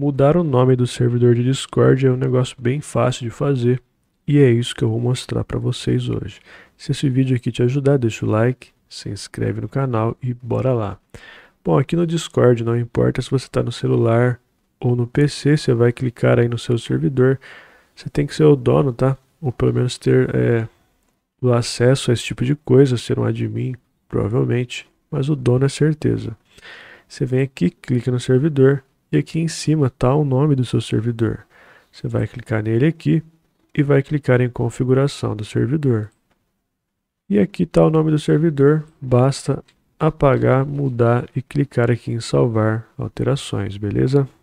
Mudar o nome do servidor de Discord é um negócio bem fácil de fazer e é isso que eu vou mostrar para vocês hoje. Se esse vídeo aqui te ajudar, deixa o like, se inscreve no canal e bora lá. Bom, aqui no Discord, não importa se você está no celular ou no PC, você vai clicar aí no seu servidor. Você tem que ser o dono, tá? Ou pelo menos ter é, o acesso a esse tipo de coisa, ser um admin, provavelmente, mas o dono é certeza. Você vem aqui, clica no servidor, e aqui em cima está o nome do seu servidor. Você vai clicar nele aqui e vai clicar em configuração do servidor. E aqui está o nome do servidor, basta apagar, mudar e clicar aqui em salvar alterações, beleza?